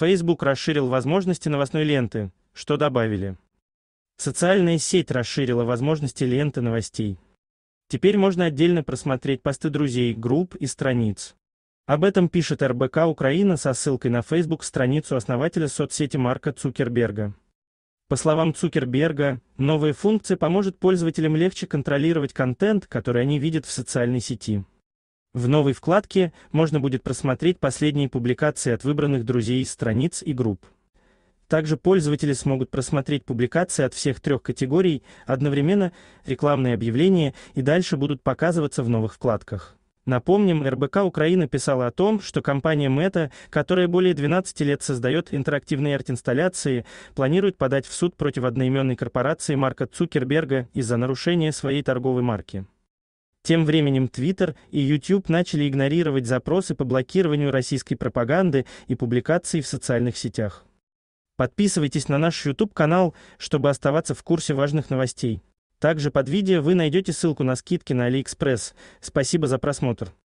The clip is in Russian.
Facebook расширил возможности новостной ленты, что добавили. Социальная сеть расширила возможности ленты новостей. Теперь можно отдельно просмотреть посты друзей, групп и страниц. Об этом пишет РБК Украина со ссылкой на Facebook страницу основателя соцсети Марка Цукерберга. По словам Цукерберга, новая функция поможет пользователям легче контролировать контент, который они видят в социальной сети. В новой вкладке можно будет просмотреть последние публикации от выбранных друзей, страниц и групп. Также пользователи смогут просмотреть публикации от всех трех категорий, одновременно рекламные объявления и дальше будут показываться в новых вкладках. Напомним, РБК Украина писала о том, что компания Мета, которая более 12 лет создает интерактивные арт-инсталляции, планирует подать в суд против одноименной корпорации Марка Цукерберга из-за нарушения своей торговой марки. Тем временем Twitter и YouTube начали игнорировать запросы по блокированию российской пропаганды и публикаций в социальных сетях. Подписывайтесь на наш YouTube-канал, чтобы оставаться в курсе важных новостей. Также под видео вы найдете ссылку на скидки на AliExpress. Спасибо за просмотр.